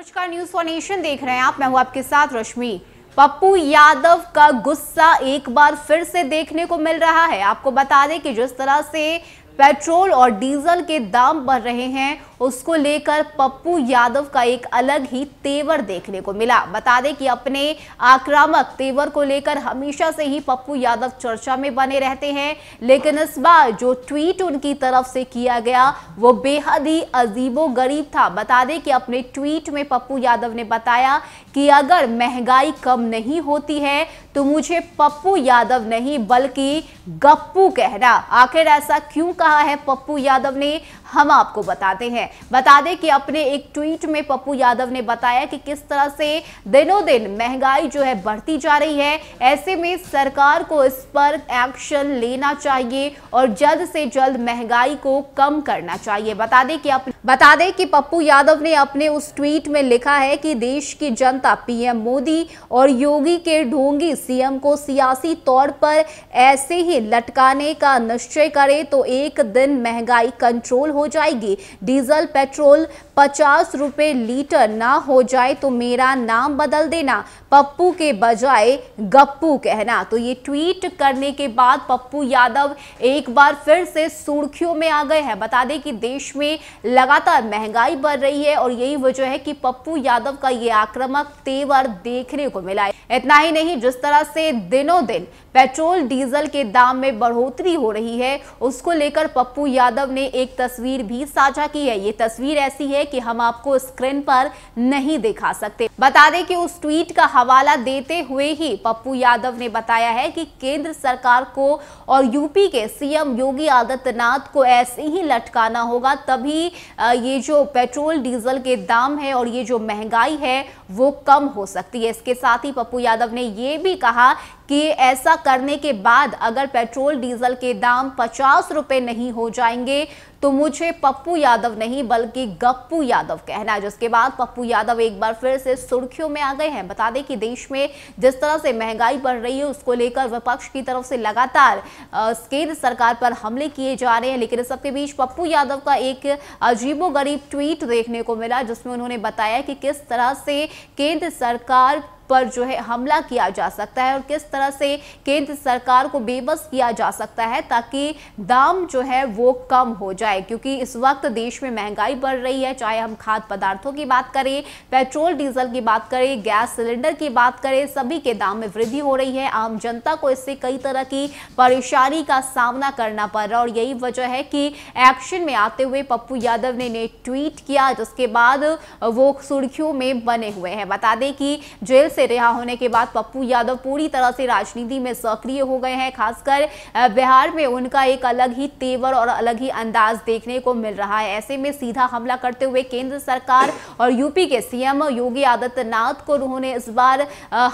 नमस्कार news for nation देख रहे हैं आप मैं हूं आपके साथ रश्मि पप्पू यादव का गुस्सा एक बार फिर से देखने को मिल रहा है आपको बता दें कि जिस तरह से पेट्रोल और डीजल के दाम बढ़ रहे हैं उसको लेकर पप्पू यादव का एक अलग ही तेवर देखने को मिला बता दें कि अपने आक्रामक तेवर को लेकर हमेशा से ही पप्पू यादव चर्चा में बने रहते हैं लेकिन इस बार जो ट्वीट उनकी तरफ से किया गया वो बेहद ही अजीबो गरीब था बता दें कि अपने ट्वीट में पप्पू यादव ने बताया कि अगर महंगाई कम नहीं होती है तो मुझे पप्पू यादव नहीं बल्कि गप्पू कहना आखिर ऐसा क्यों कहा है पप्पू यादव ने हम आपको बताते हैं बता दें कि अपने एक ट्वीट में पप्पू यादव ने बताया कि किस तरह से दिनों दिन महंगाई जो है बढ़ती जा रही है ऐसे में सरकार को इस पर एक्शन लेना चाहिए और जल्द से जल्द महंगाई को कम करना चाहिए बता दें कि अपने बता दें कि पप्पू यादव ने अपने उस ट्वीट में लिखा है कि देश की जनता पीएम मोदी और योगी के ढोंगी सीएम को सियासी तौर पर ऐसे ही लटकाने का निश्चय करे तो एक दिन महंगाई कंट्रोल हो जाएगी डीजल पेट्रोल पचास रुपये लीटर ना हो जाए तो मेरा नाम बदल देना पप्पू के बजाय गप्पू कहना तो ये ट्वीट करने के बाद पप्पू यादव एक बार फिर से सुर्खियों में आ गए हैं बता दें कि देश में लग लगातार महंगाई बढ़ रही है और यही वजह है कि पप्पू यादव का ये आक्रामक तेवर देखने को मिला है इतना ही नहीं जिस तरह से दिनों दिन पेट्रोल डीजल के दाम में बढ़ोतरी हो रही है उसको लेकर पप्पू यादव ने एक तस्वीर भी साझा की है ये तस्वीर ऐसी है कि हम आपको स्क्रीन पर नहीं दिखा सकते बता दें कि उस ट्वीट का हवाला देते हुए ही पप्पू यादव ने बताया है कि केंद्र सरकार को और यूपी के सीएम योगी आदित्यनाथ को ऐसे ही लटकाना होगा तभी ये जो पेट्रोल डीजल के दाम है और ये जो महंगाई है वो कम हो सकती है इसके साथ ही पप्पू यादव ने ये भी कहा कि ऐसा करने के बाद अगर पेट्रोल डीजल के दाम पचास रुपए नहीं हो जाएंगे तो मुझे पप्पू यादव नहीं बल्कि गप्पू यादव कहना है जिसके बाद पप्पू यादव एक बार फिर से सुर्खियों में आ गए हैं बता दें कि देश में जिस तरह से महंगाई बढ़ रही है उसको लेकर विपक्ष की तरफ से लगातार केंद्र सरकार पर हमले किए जा रहे हैं लेकिन सबके बीच पप्पू यादव का एक अजीबो ट्वीट देखने को मिला जिसमें उन्होंने बताया कि किस तरह से केंद्र सरकार पर जो है हमला किया जा सकता है और किस तरह से केंद्र सरकार को बेबस किया जा सकता है ताकि दाम जो है वो कम हो जाए क्योंकि इस वक्त देश में महंगाई बढ़ रही है चाहे हम खाद्य पदार्थों की बात करें पेट्रोल डीजल की बात करें गैस सिलेंडर की बात करें सभी के दाम में वृद्धि हो रही है आम जनता को इससे कई तरह की परेशानी का सामना करना पड़ रहा है और यही वजह है कि एक्शन में आते हुए पप्पू यादव ने, ने ट्वीट किया जिसके बाद वो सुर्खियों में बने हुए हैं बता दें कि जेल से से रिहा होने के बाद पप्पू यादव पूरी तरह से राजनीति में सक्रिय हो गए हैं खासकर बिहार में उनका एक अलग ही तेवर और अलग ही अंदाज देखने को मिल रहा है ऐसे में सीधा हमला करते हुए केंद्र सरकार और यूपी के सीएम योगी आदित्यनाथ को उन्होंने इस बार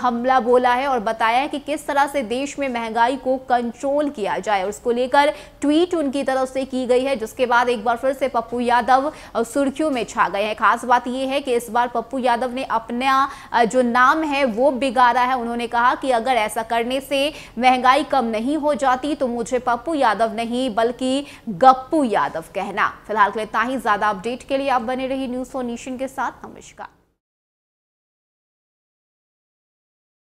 हमला बोला है और बताया कि किस तरह से देश में महंगाई को कंट्रोल किया जाए उसको लेकर ट्वीट उनकी तरफ से की गई है जिसके बाद एक बार फिर से पप्पू यादव सुर्खियों में छा गए हैं खास बात यह है कि इस बार पप्पू यादव ने अपना जो नाम है है वो बिगाड़ा है उन्होंने कहा कि अगर ऐसा करने से महंगाई कम नहीं हो जाती तो मुझे पप्पू यादव नहीं बल्कि गप्पू यादव कहना फिलहाल के लिए इतना ही ज्यादा अपडेट के लिए आप बने रही न्यूज फॉर नेशन के साथ नमस्कार